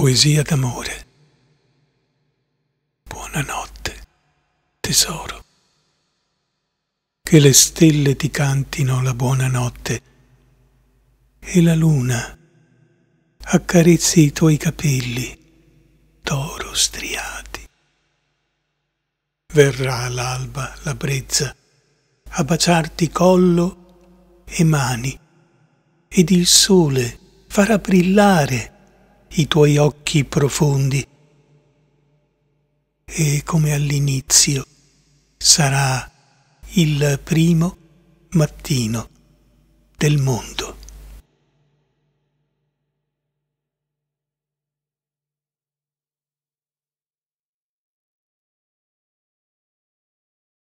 poesia d'amore. Buonanotte, tesoro. Che le stelle ti cantino la buonanotte e la luna accarezzi i tuoi capelli d'oro striati. Verrà l'alba, la brezza, a baciarti collo e mani, ed il sole farà brillare i tuoi occhi profondi e come all'inizio sarà il primo mattino del mondo.